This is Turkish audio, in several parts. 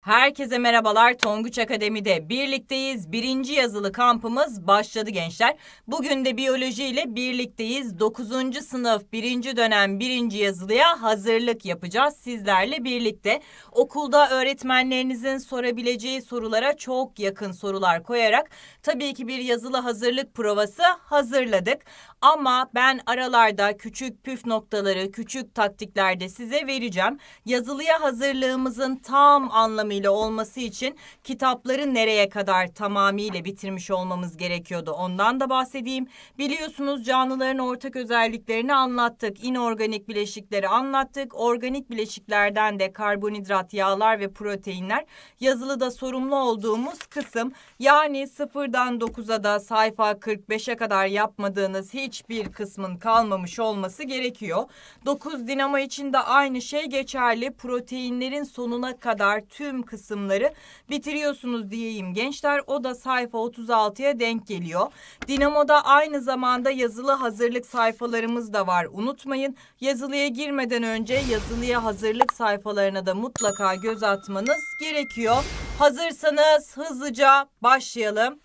Herkese merhabalar Tonguç Akademi'de birlikteyiz. Birinci yazılı kampımız başladı gençler. Bugün de biyoloji ile birlikteyiz. Dokuzuncu sınıf birinci dönem birinci yazılıya hazırlık yapacağız sizlerle birlikte. Okulda öğretmenlerinizin sorabileceği sorulara çok yakın sorular koyarak tabii ki bir yazılı hazırlık provası hazırladık. Ama ben aralarda küçük püf noktaları, küçük taktiklerde size vereceğim. Yazılıya hazırlığımızın tam anlamıyla olması için kitapları nereye kadar tamamıyla bitirmiş olmamız gerekiyordu. Ondan da bahsedeyim. Biliyorsunuz canlıların ortak özelliklerini anlattık. İnorganik bileşikleri anlattık. Organik bileşiklerden de karbonhidrat, yağlar ve proteinler yazılıda sorumlu olduğumuz kısım. Yani sıfırdan dokuza da sayfa 45'e kadar yapmadığınız hiç hiçbir kısmın kalmamış olması gerekiyor. 9 dinamo için de aynı şey geçerli. Proteinlerin sonuna kadar tüm kısımları bitiriyorsunuz diyeyim gençler. O da sayfa 36'ya denk geliyor. Dinamo'da aynı zamanda yazılı hazırlık sayfalarımız da var. Unutmayın yazılıya girmeden önce yazılıya hazırlık sayfalarına da mutlaka göz atmanız gerekiyor. Hazırsanız hızlıca başlayalım.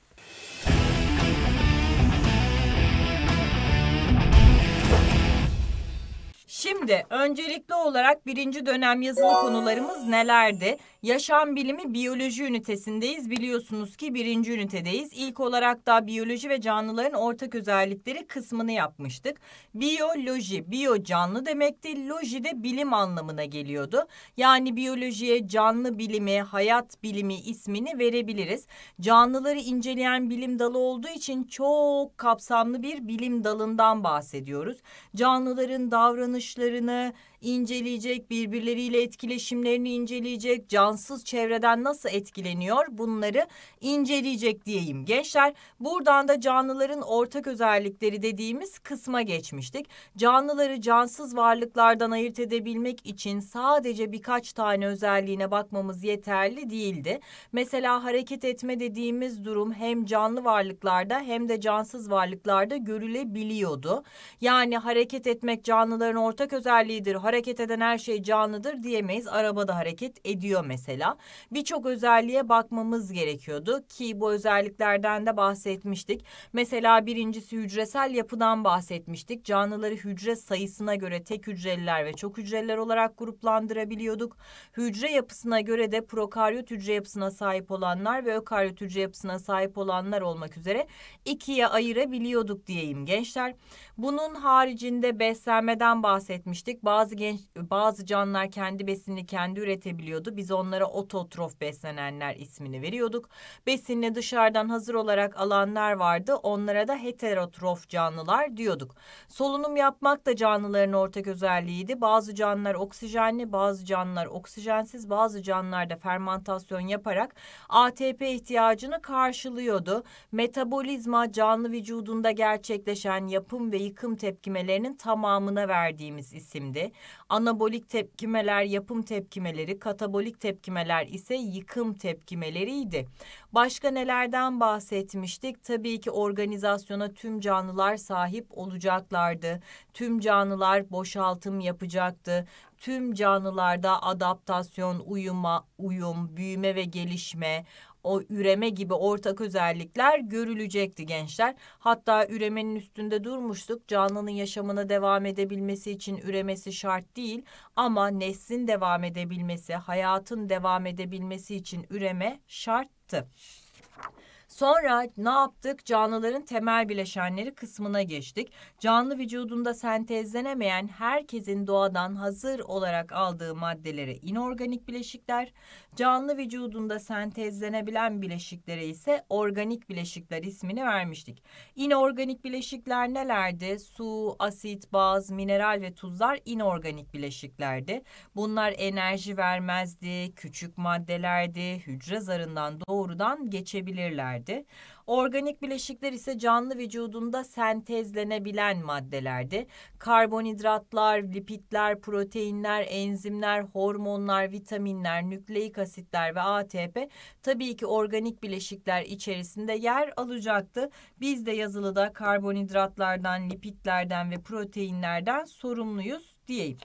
Şimdi öncelikli olarak birinci dönem yazılı konularımız nelerdi? Yaşam bilimi biyoloji ünitesindeyiz. Biliyorsunuz ki birinci ünitedeyiz. İlk olarak da biyoloji ve canlıların ortak özellikleri kısmını yapmıştık. Biyoloji, biyo canlı demekti. Loji de bilim anlamına geliyordu. Yani biyolojiye canlı bilimi, hayat bilimi ismini verebiliriz. Canlıları inceleyen bilim dalı olduğu için çok kapsamlı bir bilim dalından bahsediyoruz. Canlıların davranış görüşlerine inceleyecek, birbirleriyle etkileşimlerini inceleyecek, cansız çevreden nasıl etkileniyor bunları inceleyecek diyeyim gençler. Buradan da canlıların ortak özellikleri dediğimiz kısma geçmiştik. Canlıları cansız varlıklardan ayırt edebilmek için sadece birkaç tane özelliğine bakmamız yeterli değildi. Mesela hareket etme dediğimiz durum hem canlı varlıklarda hem de cansız varlıklarda görülebiliyordu. Yani hareket etmek canlıların ortak özelliğidir hareket eden her şey canlıdır diyemeyiz. Araba da hareket ediyor mesela. Birçok özelliğe bakmamız gerekiyordu ki bu özelliklerden de bahsetmiştik. Mesela birincisi hücresel yapıdan bahsetmiştik. Canlıları hücre sayısına göre tek hücreliler ve çok hücreliler olarak gruplandırabiliyorduk. Hücre yapısına göre de prokaryot hücre yapısına sahip olanlar ve ökaryot hücre yapısına sahip olanlar olmak üzere ikiye ayırabiliyorduk diyeyim gençler. Bunun haricinde beslenmeden bahsetmiştik. Bazı genç bazı canlılar kendi besini kendi üretebiliyordu. Biz onlara ototrof beslenenler ismini veriyorduk. Besinini dışarıdan hazır olarak alanlar vardı. Onlara da heterotrof canlılar diyorduk. Solunum yapmak da canlıların ortak özelliğiydi. Bazı canlılar oksijenli, bazı canlılar oksijensiz, bazı canlılar da fermantasyon yaparak ATP ihtiyacını karşılıyordu. Metabolizma canlı vücudunda gerçekleşen yapım ve yıkım tepkimelerinin tamamına verdiğimiz isimdi. Anabolik tepkimeler yapım tepkimeleri, katabolik tepkimeler ise yıkım tepkimeleriydi. Başka nelerden bahsetmiştik? Tabii ki organizasyona tüm canlılar sahip olacaklardı. Tüm canlılar boşaltım yapacaktı tüm canlılarda adaptasyon, uyuma, uyum, büyüme ve gelişme, o üreme gibi ortak özellikler görülecekti gençler. Hatta üremenin üstünde durmuştuk. Canlının yaşamına devam edebilmesi için üremesi şart değil ama neslin devam edebilmesi, hayatın devam edebilmesi için üreme şarttı. Sonra ne yaptık? Canlıların temel bileşenleri kısmına geçtik. Canlı vücudunda sentezlenemeyen herkesin doğadan hazır olarak aldığı maddelere inorganik bileşikler, Canlı vücudunda sentezlenebilen bileşiklere ise organik bileşikler ismini vermiştik. İnorganik bileşikler nelerdi? Su, asit, baz, mineral ve tuzlar inorganik bileşiklerdi. Bunlar enerji vermezdi, küçük maddelerdi, hücre zarından doğrudan geçebilirlerdi. Organik bileşikler ise canlı vücudunda sentezlenebilen maddelerdi. Karbonhidratlar, lipidler, proteinler, enzimler, hormonlar, vitaminler, nükleik asitler ve ATP tabii ki organik bileşikler içerisinde yer alacaktı. Biz de yazılıda karbonhidratlardan, lipidlerden ve proteinlerden sorumluyuz diyeyim.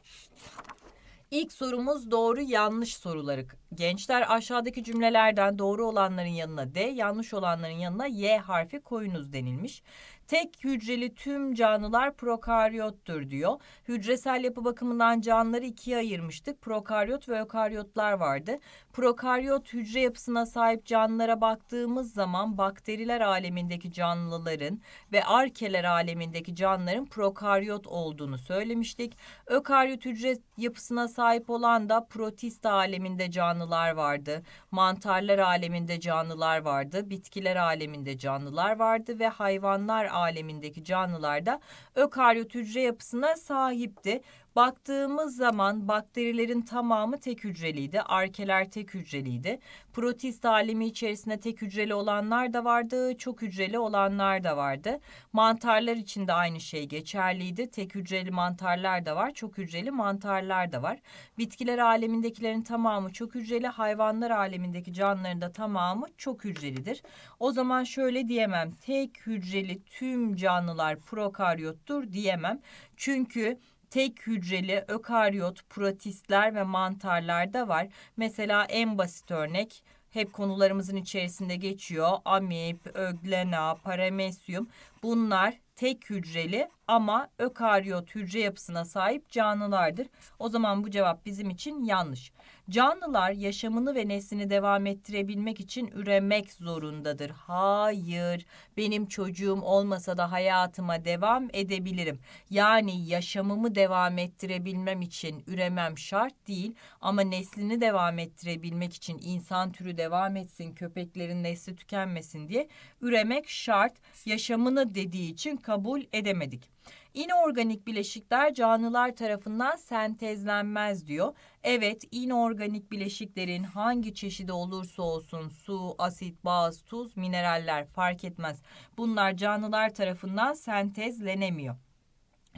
İlk sorumuz doğru yanlış soruları. Gençler aşağıdaki cümlelerden doğru olanların yanına D, yanlış olanların yanına Y harfi koyunuz denilmiş tek hücreli tüm canlılar prokaryottur diyor. Hücresel yapı bakımından canlıları ikiye ayırmıştık. Prokaryot ve ökaryotlar vardı. Prokaryot hücre yapısına sahip canlılara baktığımız zaman bakteriler alemindeki canlıların ve arkeler alemindeki canlıların prokaryot olduğunu söylemiştik. Ökaryot hücre yapısına sahip olan da protist aleminde canlılar vardı. Mantarlar aleminde canlılar vardı. Bitkiler aleminde canlılar vardı ve hayvanlar alemindeki canlılarda ökaryot hücre yapısına sahipti. Baktığımız zaman bakterilerin tamamı tek hücreliydi. Arkeler tek hücreliydi. Protist alemi içerisinde tek hücreli olanlar da vardı, çok hücreli olanlar da vardı. Mantarlar için de aynı şey geçerliydi. Tek hücreli mantarlar da var, çok hücreli mantarlar da var. Bitkiler alemindekilerin tamamı çok hücreli, hayvanlar alemindeki canlıların da tamamı çok hücrelidir. O zaman şöyle diyemem. Tek hücreli tüm canlılar prokaryottur diyemem. Çünkü tek hücreli ökaryot, protistler ve mantarlar da var. Mesela en basit örnek hep konularımızın içerisinde geçiyor. Amip, öglena, paramesyum bunlar tek hücreli ama ökaryot hücre yapısına sahip canlılardır. O zaman bu cevap bizim için yanlış. Canlılar yaşamını ve neslini devam ettirebilmek için üremek zorundadır. Hayır, benim çocuğum olmasa da hayatıma devam edebilirim. Yani yaşamımı devam ettirebilmem için üremem şart değil ama neslini devam ettirebilmek için insan türü devam etsin, köpeklerin nesli tükenmesin diye üremek şart. Yaşamını dediği için kabul edemedik. İnorganik bileşikler canlılar tarafından sentezlenmez diyor. Evet, inorganik bileşiklerin hangi çeşidi olursa olsun su, asit, baz, tuz, mineraller fark etmez. Bunlar canlılar tarafından sentezlenemiyor.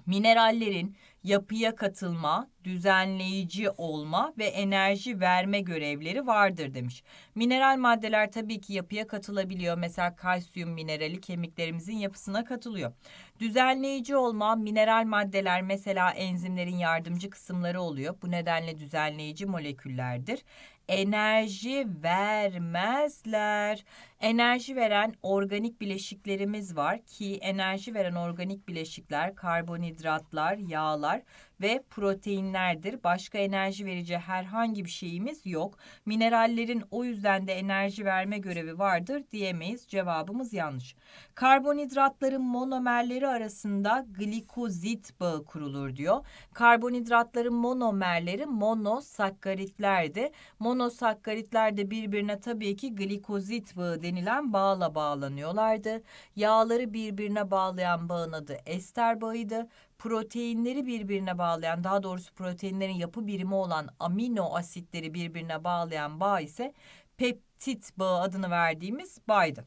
Minerallerin yapıya katılma, düzenleyici olma ve enerji verme görevleri vardır demiş. Mineral maddeler tabii ki yapıya katılabiliyor. Mesela kalsiyum minerali kemiklerimizin yapısına katılıyor. Düzenleyici olma, mineral maddeler mesela enzimlerin yardımcı kısımları oluyor. Bu nedenle düzenleyici moleküllerdir enerji vermezler enerji veren organik bileşiklerimiz var ki enerji veren organik bileşikler karbonhidratlar, yağlar ve proteinlerdir. Başka enerji verici herhangi bir şeyimiz yok. Minerallerin o yüzden de enerji verme görevi vardır diyemeyiz. Cevabımız yanlış. Karbonhidratların monomerleri arasında glikozit bağı kurulur diyor. Karbonhidratların monomerleri monosakkaritlerdi. Monosakkaritler de birbirine tabii ki glikozit bağı denilen bağla bağlanıyorlardı. Yağları birbirine bağlayan bağın adı ester bağıydı. Proteinleri birbirine bağlayan daha doğrusu proteinlerin yapı birimi olan amino asitleri birbirine bağlayan bağ ise peptit bağı adını verdiğimiz bağydı.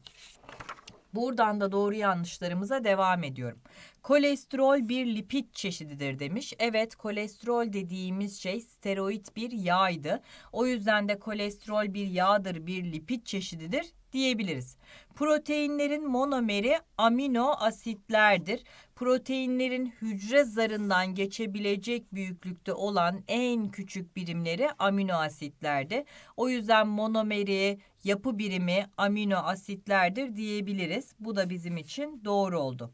Buradan da doğru yanlışlarımıza devam ediyorum. Kolesterol bir lipid çeşididir demiş. Evet kolesterol dediğimiz şey steroid bir yağydı. O yüzden de kolesterol bir yağdır bir lipid çeşididir diyebiliriz. Proteinlerin monomeri amino asitlerdir. Proteinlerin hücre zarından geçebilecek büyüklükte olan en küçük birimleri amino asitlerdi. O yüzden monomeri, yapı birimi amino asitlerdir diyebiliriz. Bu da bizim için doğru oldu.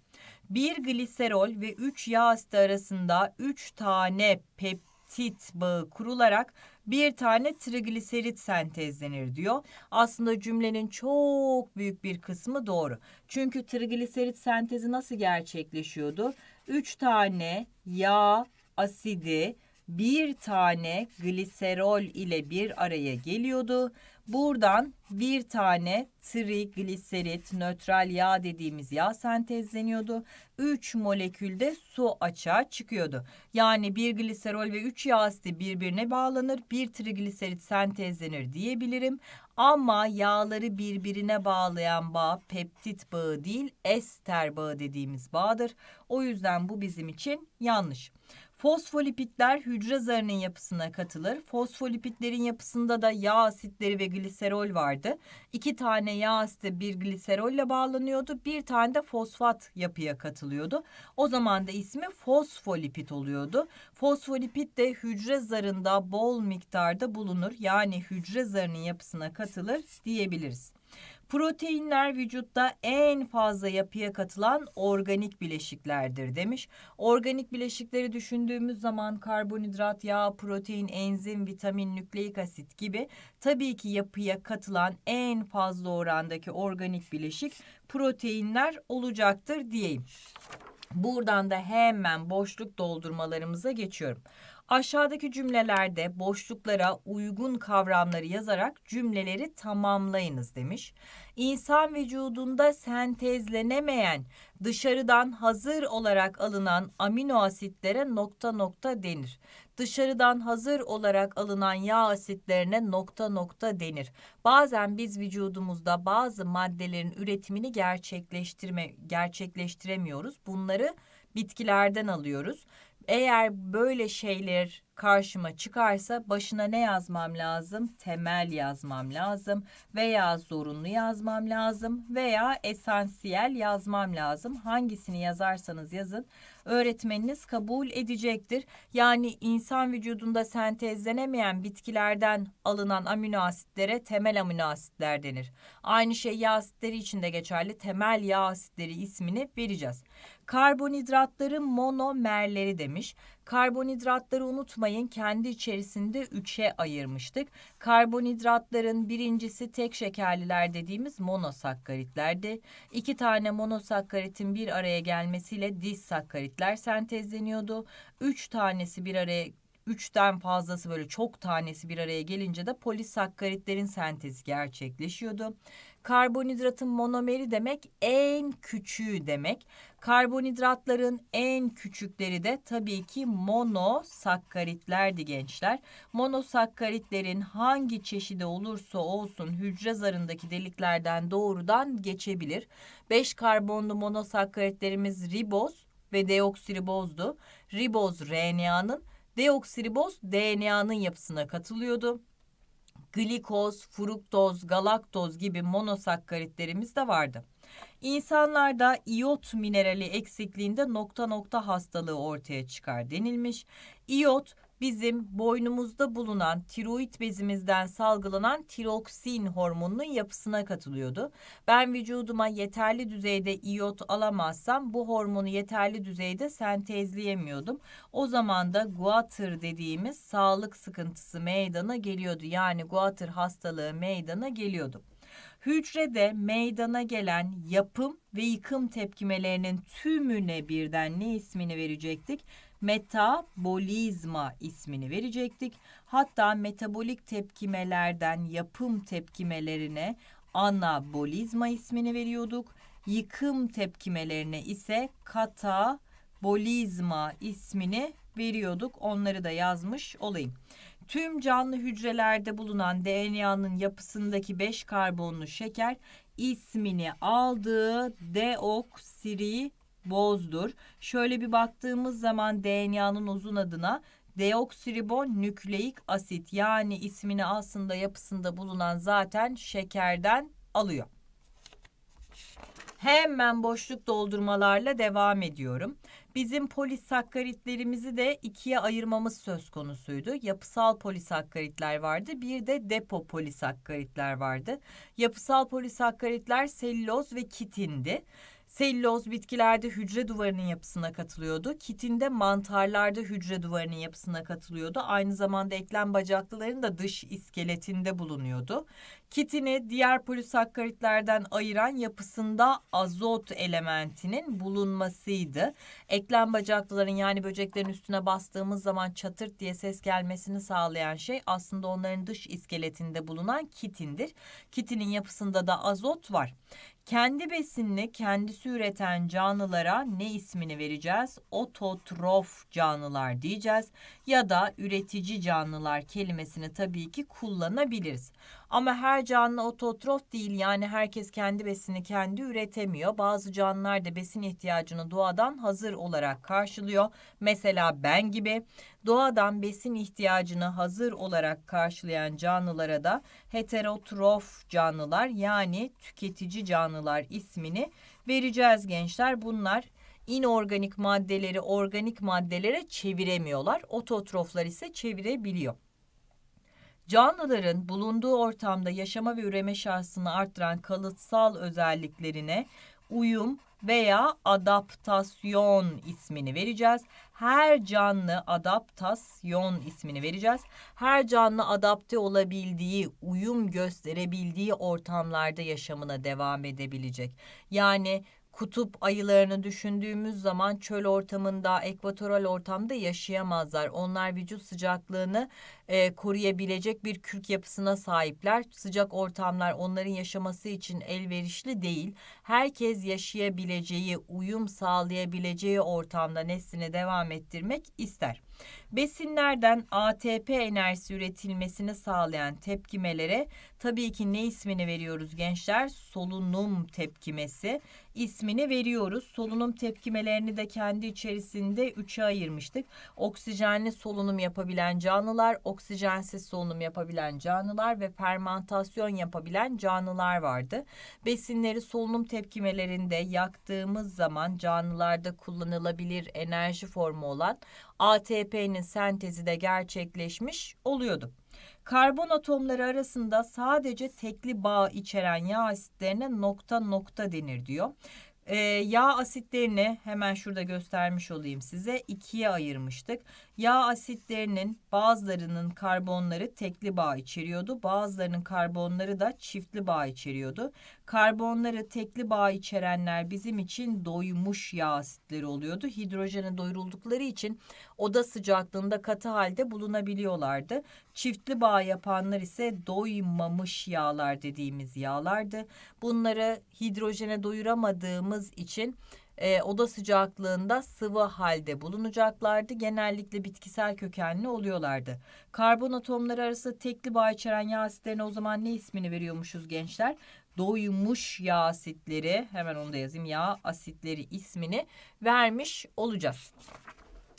Bir gliserol ve üç yağ asidi arasında üç tane peptit bağı kurularak bir tane trigliserit sentezlenir diyor. Aslında cümlenin çok büyük bir kısmı doğru. Çünkü trigliserit sentezi nasıl gerçekleşiyordu? Üç tane yağ asidi bir tane gliserol ile bir araya geliyordu. Buradan bir tane trigliserit, nötral yağ dediğimiz yağ sentezleniyordu. 3 molekülde su açığa çıkıyordu. Yani bir gliserol ve 3 yağ asidi birbirine bağlanır, bir trigliserit sentezlenir diyebilirim. Ama yağları birbirine bağlayan bağ peptit bağı değil, ester bağı dediğimiz bağdır. O yüzden bu bizim için yanlış. Fosfolipitler hücre zarının yapısına katılır. Fosfolipitlerin yapısında da yağ asitleri ve gliserol vardı. İki tane yağ asidi bir gliserolle bağlanıyordu. Bir tane de fosfat yapıya katılıyordu. O zaman da ismi fosfolipit oluyordu. Fosfolipit de hücre zarında bol miktarda bulunur. Yani hücre zarının yapısına katılır diyebiliriz. Proteinler vücutta en fazla yapıya katılan organik bileşiklerdir demiş. Organik bileşikleri düşündüğümüz zaman karbonhidrat, yağ, protein, enzim, vitamin, nükleik asit gibi tabii ki yapıya katılan en fazla orandaki organik bileşik proteinler olacaktır diyeyim. Buradan da hemen boşluk doldurmalarımıza geçiyorum. Aşağıdaki cümlelerde boşluklara uygun kavramları yazarak cümleleri tamamlayınız demiş. İnsan vücudunda sentezlenemeyen, dışarıdan hazır olarak alınan amino asitlere nokta nokta denir. Dışarıdan hazır olarak alınan yağ asitlerine nokta nokta denir. Bazen biz vücudumuzda bazı maddelerin üretimini gerçekleştirme gerçekleştiremiyoruz. Bunları bitkilerden alıyoruz eğer böyle şeyler karşıma çıkarsa başına ne yazmam lazım? Temel yazmam lazım veya zorunlu yazmam lazım veya esansiyel yazmam lazım. Hangisini yazarsanız yazın öğretmeniniz kabul edecektir. Yani insan vücudunda sentezlenemeyen bitkilerden alınan amino asitlere temel amino asitler denir. Aynı şey yağ asitleri için de geçerli. Temel yağ asitleri ismini vereceğiz. Karbonhidratların monomerleri demiş. Karbonhidratları unutmayın kendi içerisinde üçe ayırmıştık. Karbonhidratların birincisi tek şekerliler dediğimiz monosakkaritlerdi. İki tane monosakkaritin bir araya gelmesiyle disakkaritler sentezleniyordu. Üç tanesi bir araya üçten fazlası böyle çok tanesi bir araya gelince de polisakkaritlerin sentezi gerçekleşiyordu. Karbonhidratın monomeri demek en küçüğü demek. Karbonhidratların en küçükleri de tabii ki monosakkaritlerdi gençler. Monosakkaritlerin hangi çeşidi olursa olsun hücre zarındaki deliklerden doğrudan geçebilir. 5 karbonlu monosakkaritlerimiz riboz ve deoksiribozdu. Riboz RNA'nın, deoksiriboz DNA'nın yapısına katılıyordu glikoz, fruktoz, galaktoz gibi monosakkaritlerimiz de vardı. İnsanlarda iot minerali eksikliğinde nokta nokta hastalığı ortaya çıkar denilmiş. İyot bizim boynumuzda bulunan tiroid bezimizden salgılanan tiroksin hormonunun yapısına katılıyordu. Ben vücuduma yeterli düzeyde iot alamazsam bu hormonu yeterli düzeyde sentezleyemiyordum. O zaman da guatr dediğimiz sağlık sıkıntısı meydana geliyordu. Yani guatr hastalığı meydana geliyordu. Hücrede meydana gelen yapım ve yıkım tepkimelerinin tümüne birden ne ismini verecektik? metabolizma ismini verecektik. Hatta metabolik tepkimelerden yapım tepkimelerine anabolizma ismini veriyorduk. Yıkım tepkimelerine ise katabolizma ismini veriyorduk. Onları da yazmış olayım. Tüm canlı hücrelerde bulunan DNA'nın yapısındaki 5 karbonlu şeker ismini aldığı deoksiri bozdur. Şöyle bir baktığımız zaman DNA'nın uzun adına deoksiribonükleik asit yani ismini aslında yapısında bulunan zaten şekerden alıyor. Hemen boşluk doldurmalarla devam ediyorum. Bizim polisakkaritlerimizi de ikiye ayırmamız söz konusuydu. Yapısal polisakkaritler vardı. Bir de depo polisakkaritler vardı. Yapısal polisakkaritler selüloz ve kitindi. Selüloz bitkilerde hücre duvarının yapısına katılıyordu. Kitinde mantarlarda hücre duvarının yapısına katılıyordu. Aynı zamanda eklem bacaklıların da dış iskeletinde bulunuyordu. Kitini diğer polisakkaritlerden ayıran yapısında azot elementinin bulunmasıydı. Eklem bacaklıların yani böceklerin üstüne bastığımız zaman çatırt diye ses gelmesini sağlayan şey aslında onların dış iskeletinde bulunan kitindir. Kitinin yapısında da azot var. Kendi besinini kendisi üreten canlılara ne ismini vereceğiz? Ototrof canlılar diyeceğiz ya da üretici canlılar kelimesini tabii ki kullanabiliriz. Ama her canlı ototrof değil yani herkes kendi besini kendi üretemiyor. Bazı canlılar da besin ihtiyacını doğadan hazır olarak karşılıyor. Mesela ben gibi doğadan besin ihtiyacını hazır olarak karşılayan canlılara da heterotrof canlılar yani tüketici canlılar ismini vereceğiz gençler. Bunlar inorganik maddeleri organik maddelere çeviremiyorlar. Ototroflar ise çevirebiliyor. Canlıların bulunduğu ortamda yaşama ve üreme şansını arttıran kalıtsal özelliklerine uyum veya adaptasyon ismini vereceğiz. Her canlı adaptasyon ismini vereceğiz. Her canlı adapte olabildiği, uyum gösterebildiği ortamlarda yaşamına devam edebilecek. Yani kutup ayılarını düşündüğümüz zaman çöl ortamında, ekvatoral ortamda yaşayamazlar. Onlar vücut sıcaklığını e, koruyabilecek bir kürk yapısına sahipler. Sıcak ortamlar onların yaşaması için elverişli değil. Herkes yaşayabileceği, uyum sağlayabileceği ortamda neslini devam ettirmek ister. Besinlerden ATP enerjisi üretilmesini sağlayan tepkimelere tabii ki ne ismini veriyoruz gençler? Solunum tepkimesi ismini veriyoruz. Solunum tepkimelerini de kendi içerisinde üçe ayırmıştık. Oksijenli solunum yapabilen canlılar, oksijenli ses solunum yapabilen canlılar ve fermentasyon yapabilen canlılar vardı. Besinleri solunum tepkimelerinde yaktığımız zaman canlılarda kullanılabilir enerji formu olan ATP'nin sentezi de gerçekleşmiş oluyordu. Karbon atomları arasında sadece tekli bağ içeren yağ asitlerine nokta nokta denir diyor. Ee, yağ asitlerini hemen şurada göstermiş olayım size ikiye ayırmıştık. Yağ asitlerinin bazılarının karbonları tekli bağ içeriyordu. Bazılarının karbonları da çiftli bağ içeriyordu. Karbonları tekli bağ içerenler bizim için doymuş yağ asitleri oluyordu. Hidrojene doyuruldukları için oda sıcaklığında katı halde bulunabiliyorlardı. Çiftli bağ yapanlar ise doymamış yağlar dediğimiz yağlardı. Bunları hidrojene doyuramadığımız için e, oda sıcaklığında sıvı halde bulunacaklardı. Genellikle bitkisel kökenli oluyorlardı. Karbon atomları arası tekli bağ içeren yağ asitlerine o zaman ne ismini veriyormuşuz gençler? Doymuş yağ asitleri hemen onu da yazayım yağ asitleri ismini vermiş olacağız.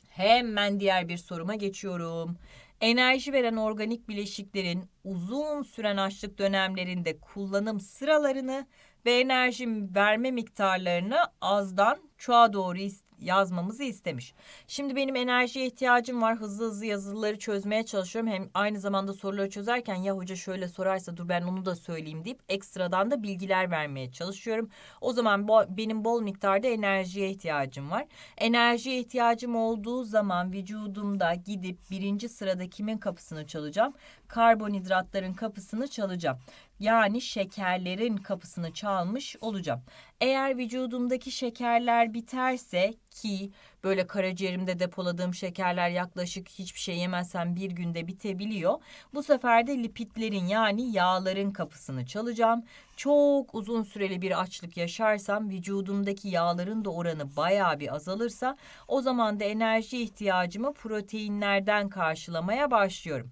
Hemen diğer bir soruma geçiyorum. Enerji veren organik bileşiklerin uzun süren açlık dönemlerinde kullanım sıralarını ve enerji verme miktarlarını azdan çoğa doğru yazmamızı istemiş. Şimdi benim enerjiye ihtiyacım var. Hızlı hızlı yazıları çözmeye çalışıyorum. Hem aynı zamanda soruları çözerken ya hoca şöyle sorarsa dur ben onu da söyleyeyim deyip ekstradan da bilgiler vermeye çalışıyorum. O zaman bo benim bol miktarda enerjiye ihtiyacım var. Enerjiye ihtiyacım olduğu zaman vücudumda gidip birinci sırada kimin kapısını çalacağım? Karbonhidratların kapısını çalacağım yani şekerlerin kapısını çalmış olacağım. Eğer vücudumdaki şekerler biterse ki böyle karaciğerimde depoladığım şekerler yaklaşık hiçbir şey yemezsem bir günde bitebiliyor. Bu sefer de lipitlerin yani yağların kapısını çalacağım. Çok uzun süreli bir açlık yaşarsam vücudumdaki yağların da oranı baya bir azalırsa o zaman da enerji ihtiyacımı proteinlerden karşılamaya başlıyorum.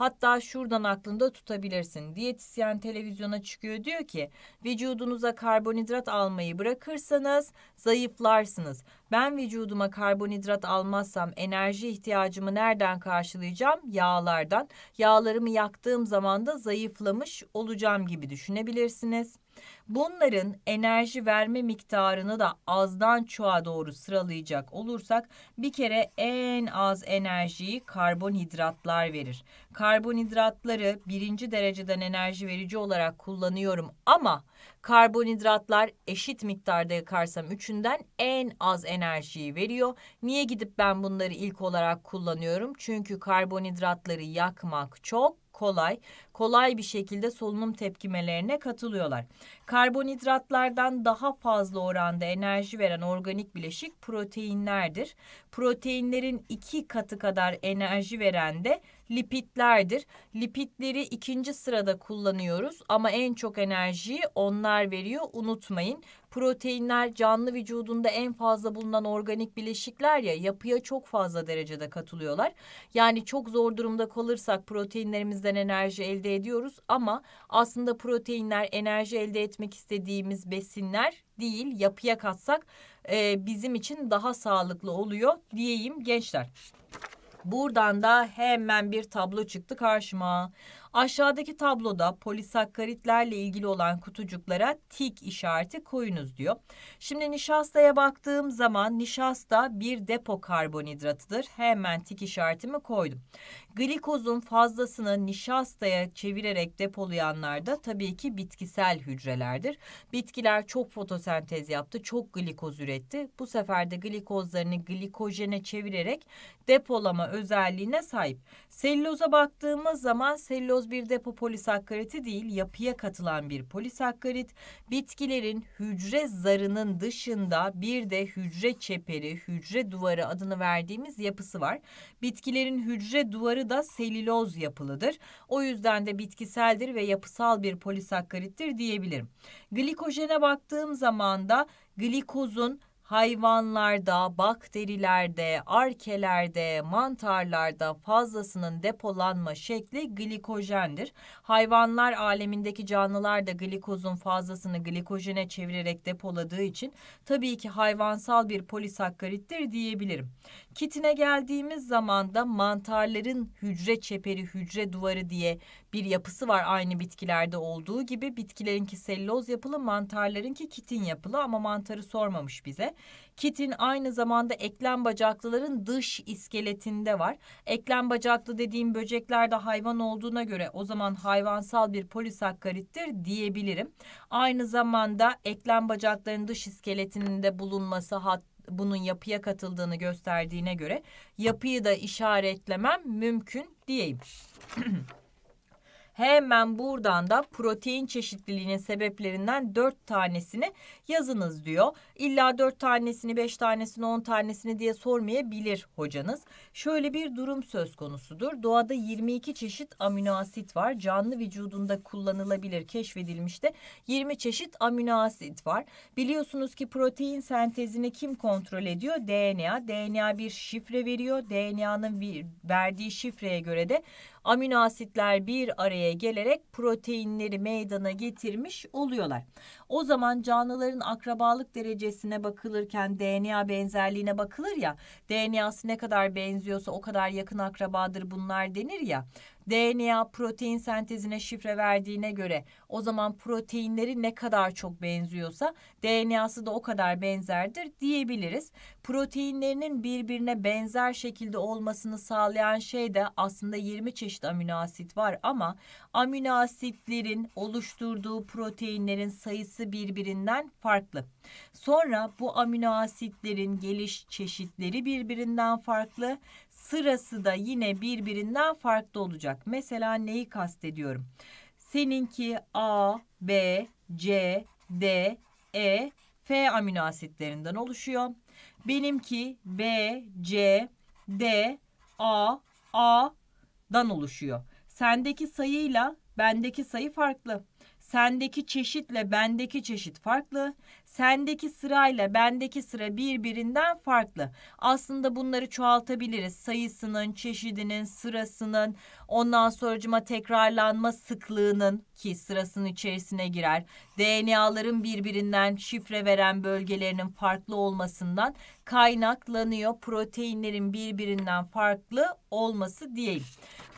Hatta şuradan aklında tutabilirsin. Diyetisyen televizyona çıkıyor diyor ki vücudunuza karbonhidrat almayı bırakırsanız zayıflarsınız. Ben vücuduma karbonhidrat almazsam enerji ihtiyacımı nereden karşılayacağım? Yağlardan. Yağlarımı yaktığım zaman da zayıflamış olacağım gibi düşünebilirsiniz. Bunların enerji verme miktarını da azdan çoğa doğru sıralayacak olursak bir kere en az enerjiyi karbonhidratlar verir. Karbonhidratları birinci dereceden enerji verici olarak kullanıyorum ama karbonhidratlar eşit miktarda yakarsam üçünden en az enerjiyi veriyor. Niye gidip ben bunları ilk olarak kullanıyorum? Çünkü karbonhidratları yakmak çok kolay, kolay bir şekilde solunum tepkimelerine katılıyorlar. Karbonhidratlardan daha fazla oranda enerji veren organik bileşik proteinlerdir. Proteinlerin iki katı kadar enerji veren de lipitlerdir. Lipitleri ikinci sırada kullanıyoruz ama en çok enerjiyi onlar veriyor unutmayın. Proteinler canlı vücudunda en fazla bulunan organik bileşikler ya yapıya çok fazla derecede katılıyorlar. Yani çok zor durumda kalırsak proteinlerimizden enerji elde ediyoruz ama aslında proteinler enerji elde etmek istediğimiz besinler değil yapıya katsak e, bizim için daha sağlıklı oluyor diyeyim gençler. Buradan da hemen bir tablo çıktı karşıma. Aşağıdaki tabloda polisakkaritlerle ilgili olan kutucuklara tik işareti koyunuz diyor. Şimdi nişastaya baktığım zaman nişasta bir depo karbonhidratıdır. Hemen tik işaretimi koydum. Glikozun fazlasını nişastaya çevirerek depolayanlar da tabii ki bitkisel hücrelerdir. Bitkiler çok fotosentez yaptı, çok glikoz üretti. Bu sefer de glikozlarını glikojene çevirerek depolama özelliğine sahip. Selüloza baktığımız zaman selüloz Egzoz bir depo polisakkariti değil yapıya katılan bir polisakkarit. bitkilerin hücre zarının dışında bir de hücre çeperi, hücre duvarı adını verdiğimiz yapısı var. Bitkilerin hücre duvarı da selüloz yapılıdır. O yüzden de bitkiseldir ve yapısal bir polisakkarittir diyebilirim. Glikojene baktığım zaman da glikozun hayvanlarda, bakterilerde, arkelerde, mantarlarda fazlasının depolanma şekli glikojendir. Hayvanlar alemindeki canlılar da glikozun fazlasını glikojene çevirerek depoladığı için tabii ki hayvansal bir polisakkarittir diyebilirim kitine geldiğimiz zaman da mantarların hücre çeperi, hücre duvarı diye bir yapısı var aynı bitkilerde olduğu gibi. Bitkilerinki selloz yapılı, mantarlarınki kitin yapılı ama mantarı sormamış bize. Kitin aynı zamanda eklem bacaklıların dış iskeletinde var. Eklem bacaklı dediğim böcekler de hayvan olduğuna göre o zaman hayvansal bir polisakkarittir diyebilirim. Aynı zamanda eklem bacakların dış iskeletinde bulunması hat bunun yapıya katıldığını gösterdiğine göre yapıyı da işaretlemem mümkün diyeyim. Hemen buradan da protein çeşitliliğinin sebeplerinden dört tanesini yazınız diyor. İlla dört tanesini, beş tanesini, on tanesini diye sormayabilir hocanız. Şöyle bir durum söz konusudur. Doğada 22 çeşit amino asit var. Canlı vücudunda kullanılabilir, keşfedilmişti. 20 çeşit amino asit var. Biliyorsunuz ki protein sentezini kim kontrol ediyor? DNA. DNA bir şifre veriyor. DNA'nın verdiği şifreye göre de amino asitler bir araya gelerek proteinleri meydana getirmiş oluyorlar. O zaman canlıların akrabalık derecesine bakılırken DNA benzerliğine bakılır ya DNA'sı ne kadar benziyorsa o kadar yakın akrabadır bunlar denir ya. DNA protein sentezine şifre verdiğine göre o zaman proteinleri ne kadar çok benziyorsa DNA'sı da o kadar benzerdir diyebiliriz. Proteinlerinin birbirine benzer şekilde olmasını sağlayan şey de aslında 20 çeşit amino asit var ama amino asitlerin oluşturduğu proteinlerin sayısı birbirinden farklı. Sonra bu amino asitlerin geliş çeşitleri birbirinden farklı sırası da yine birbirinden farklı olacak. Mesela neyi kastediyorum? Seninki A, B, C, D, E, F amino asitlerinden oluşuyor. Benimki B, C, D, A, A'dan oluşuyor. Sendeki sayıyla bendeki sayı farklı. Sendeki çeşitle bendeki çeşit farklı sendeki sırayla bendeki sıra birbirinden farklı. Aslında bunları çoğaltabiliriz. Sayısının, çeşidinin, sırasının, ondan sonracıma tekrarlanma sıklığının ki sırasının içerisine girer. DNA'ların birbirinden şifre veren bölgelerinin farklı olmasından kaynaklanıyor. Proteinlerin birbirinden farklı olması değil.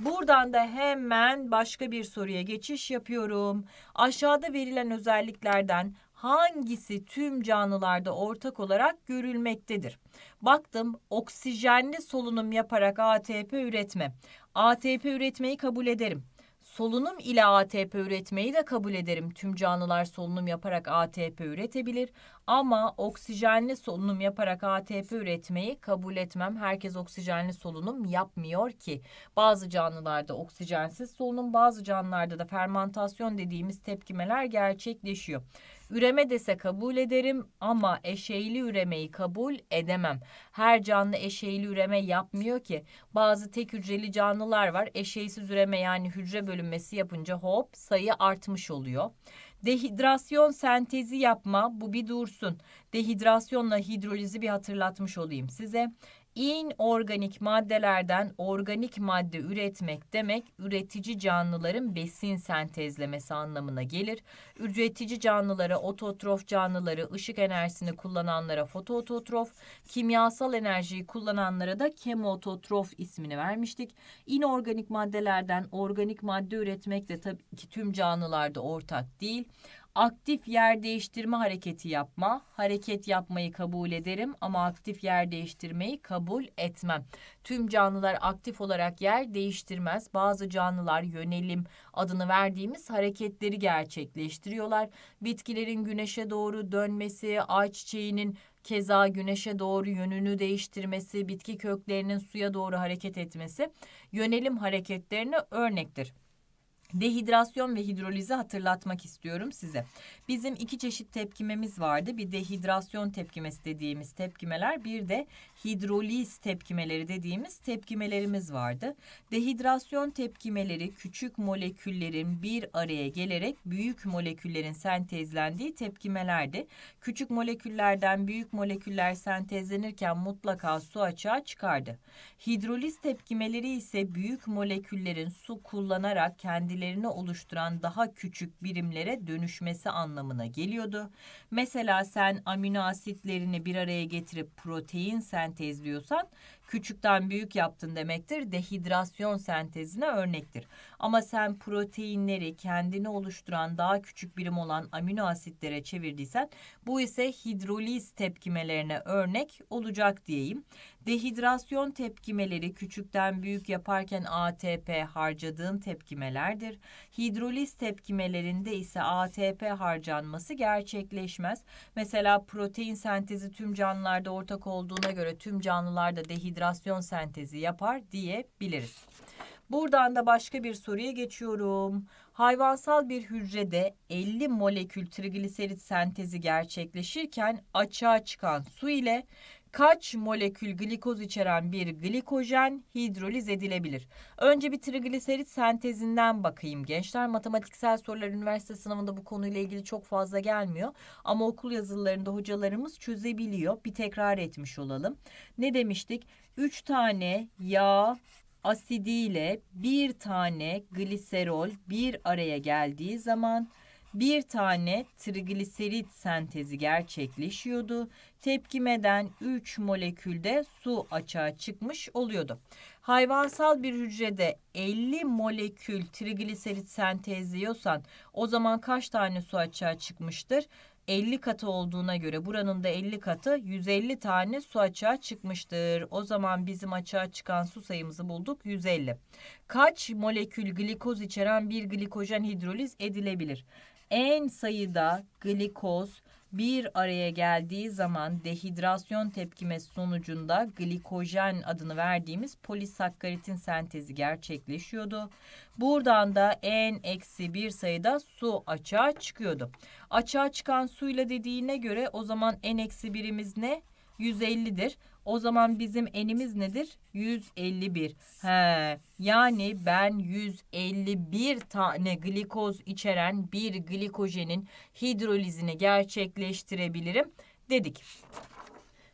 Buradan da hemen başka bir soruya geçiş yapıyorum. Aşağıda verilen özelliklerden hangisi tüm canlılarda ortak olarak görülmektedir? Baktım oksijenli solunum yaparak ATP üretme. ATP üretmeyi kabul ederim. Solunum ile ATP üretmeyi de kabul ederim. Tüm canlılar solunum yaparak ATP üretebilir ama oksijenli solunum yaparak ATP üretmeyi kabul etmem. Herkes oksijenli solunum yapmıyor ki. Bazı canlılarda oksijensiz solunum, bazı canlılarda da fermantasyon dediğimiz tepkimeler gerçekleşiyor. Üreme dese kabul ederim ama eşeğli üremeyi kabul edemem. Her canlı eşeğli üreme yapmıyor ki. Bazı tek hücreli canlılar var. Eşeğsiz üreme yani hücre bölünmesi yapınca hop sayı artmış oluyor. Dehidrasyon sentezi yapma bu bir dursun. Dehidrasyonla hidrolizi bir hatırlatmış olayım size inorganik maddelerden organik madde üretmek demek üretici canlıların besin sentezlemesi anlamına gelir. Üretici canlılara ototrof canlıları, ışık enerjisini kullananlara fotoototrof, kimyasal enerjiyi kullananlara da kemototrof ismini vermiştik. İnorganik maddelerden organik madde üretmek de tabii ki tüm canlılarda ortak değil aktif yer değiştirme hareketi yapma. Hareket yapmayı kabul ederim ama aktif yer değiştirmeyi kabul etmem. Tüm canlılar aktif olarak yer değiştirmez. Bazı canlılar yönelim adını verdiğimiz hareketleri gerçekleştiriyorlar. Bitkilerin güneşe doğru dönmesi, ağaç çiçeğinin keza güneşe doğru yönünü değiştirmesi, bitki köklerinin suya doğru hareket etmesi yönelim hareketlerine örnektir. Dehidrasyon ve hidrolizi hatırlatmak istiyorum size. Bizim iki çeşit tepkimemiz vardı. Bir dehidrasyon tepkimesi dediğimiz tepkimeler, bir de hidroliz tepkimeleri dediğimiz tepkimelerimiz vardı. Dehidrasyon tepkimeleri küçük moleküllerin bir araya gelerek büyük moleküllerin sentezlendiği tepkimelerdi. Küçük moleküllerden büyük moleküller sentezlenirken mutlaka su açığa çıkardı. Hidroliz tepkimeleri ise büyük moleküllerin su kullanarak kendileri kendilerini oluşturan daha küçük birimlere dönüşmesi anlamına geliyordu. Mesela sen amino asitlerini bir araya getirip protein sentezliyorsan küçükten büyük yaptın demektir. Dehidrasyon sentezine örnektir. Ama sen proteinleri kendini oluşturan daha küçük birim olan amino asitlere çevirdiysen bu ise hidroliz tepkimelerine örnek olacak diyeyim. Dehidrasyon tepkimeleri küçükten büyük yaparken ATP harcadığın tepkimelerdir. Hidroliz tepkimelerinde ise ATP harcanması gerçekleşmez. Mesela protein sentezi tüm canlılarda ortak olduğuna göre tüm canlılarda dehidrasyon hidrasyon sentezi yapar diyebiliriz. Buradan da başka bir soruya geçiyorum. Hayvansal bir hücrede 50 molekül trigliserit sentezi gerçekleşirken açığa çıkan su ile kaç molekül glikoz içeren bir glikojen hidroliz edilebilir? Önce bir trigliserit sentezinden bakayım gençler. Matematiksel sorular üniversite sınavında bu konuyla ilgili çok fazla gelmiyor. Ama okul yazılarında hocalarımız çözebiliyor. Bir tekrar etmiş olalım. Ne demiştik? 3 tane yağ asidiyle bir tane gliserol bir araya geldiği zaman bir tane trigliserit sentezi gerçekleşiyordu. Tepkimeden 3 molekülde su açığa çıkmış oluyordu. Hayvansal bir hücrede 50 molekül trigliserit sentezliyorsan o zaman kaç tane su açığa çıkmıştır? 50 katı olduğuna göre buranın da 50 katı 150 tane su açığa çıkmıştır. O zaman bizim açığa çıkan su sayımızı bulduk 150. Kaç molekül glikoz içeren bir glikojen hidroliz edilebilir? En sayıda glikoz bir araya geldiği zaman dehidrasyon tepkimesi sonucunda glikojen adını verdiğimiz polisakkaritin sentezi gerçekleşiyordu. Buradan da n eksi bir sayıda su açığa çıkıyordu. Açığa çıkan suyla dediğine göre o zaman n eksi birimiz ne? 150'dir. O zaman bizim enimiz nedir? 151. He. Yani ben 151 tane glikoz içeren bir glikojenin hidrolizini gerçekleştirebilirim dedik.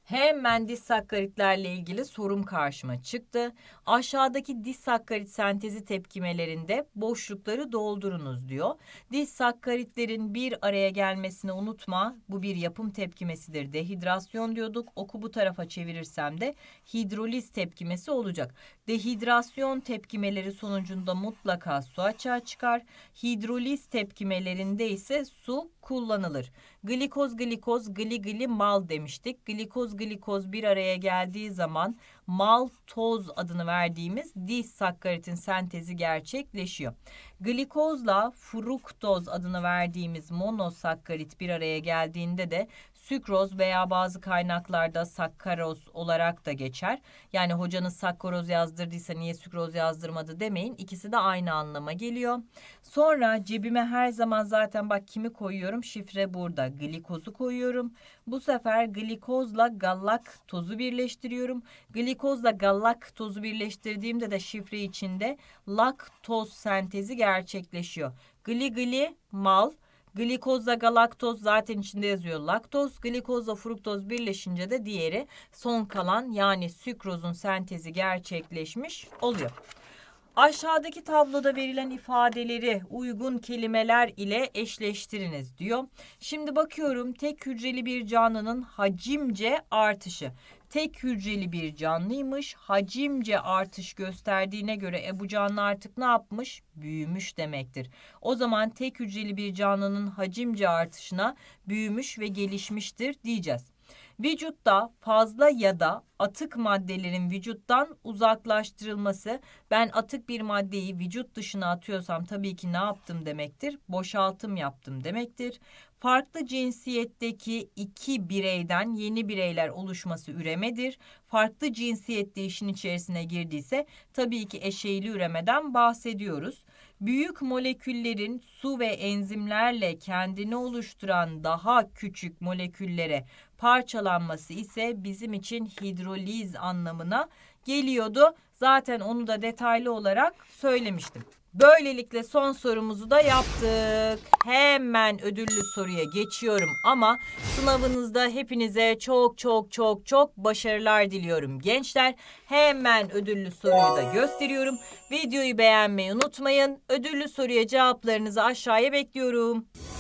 Hemen disakkaritlerle ilgili sorum karşıma çıktı. Aşağıdaki disakkarit sentezi tepkimelerinde boşlukları doldurunuz diyor. Disakkaritlerin bir araya gelmesini unutma. Bu bir yapım tepkimesidir. Dehidrasyon diyorduk. Oku bu tarafa çevirirsem de hidroliz tepkimesi olacak. Dehidrasyon tepkimeleri sonucunda mutlaka su açığa çıkar. Hidroliz tepkimelerinde ise su kullanılır. Glikoz glikoz gli gli mal demiştik. Glikoz glikoz bir araya geldiği zaman maltoz adını verdiğimiz disakkaritin sentezi gerçekleşiyor. Glikozla fruktoz adını verdiğimiz monosakkarit bir araya geldiğinde de sükroz veya bazı kaynaklarda sakkaroz olarak da geçer. Yani hocanız sakkaroz yazdırdıysa niye sükroz yazdırmadı demeyin. İkisi de aynı anlama geliyor. Sonra cebime her zaman zaten bak kimi koyuyorum? Şifre burada. Glikozu koyuyorum. Bu sefer glikozla gallak tozu birleştiriyorum. Glikozla gallak tozu birleştirdiğimde de şifre içinde laktoz sentezi gerçekleşiyor. Gli gli mal Glikozla galaktoz zaten içinde yazıyor laktoz. Glikozla fruktoz birleşince de diğeri son kalan yani sükrozun sentezi gerçekleşmiş oluyor. Aşağıdaki tabloda verilen ifadeleri uygun kelimeler ile eşleştiriniz diyor. Şimdi bakıyorum tek hücreli bir canlının hacimce artışı tek hücreli bir canlıymış. Hacimce artış gösterdiğine göre e bu canlı artık ne yapmış? Büyümüş demektir. O zaman tek hücreli bir canlının hacimce artışına büyümüş ve gelişmiştir diyeceğiz. Vücutta fazla ya da atık maddelerin vücuttan uzaklaştırılması. Ben atık bir maddeyi vücut dışına atıyorsam tabii ki ne yaptım demektir? Boşaltım yaptım demektir. Farklı cinsiyetteki iki bireyden yeni bireyler oluşması üremedir. Farklı cinsiyet işin içerisine girdiyse tabii ki eşeyli üremeden bahsediyoruz büyük moleküllerin su ve enzimlerle kendini oluşturan daha küçük moleküllere parçalanması ise bizim için hidroliz anlamına geliyordu. Zaten onu da detaylı olarak söylemiştim. Böylelikle son sorumuzu da yaptık. Hemen ödüllü soruya geçiyorum ama sınavınızda hepinize çok çok çok çok başarılar diliyorum gençler. Hemen ödüllü soruyu da gösteriyorum. Videoyu beğenmeyi unutmayın. Ödüllü soruya cevaplarınızı aşağıya bekliyorum.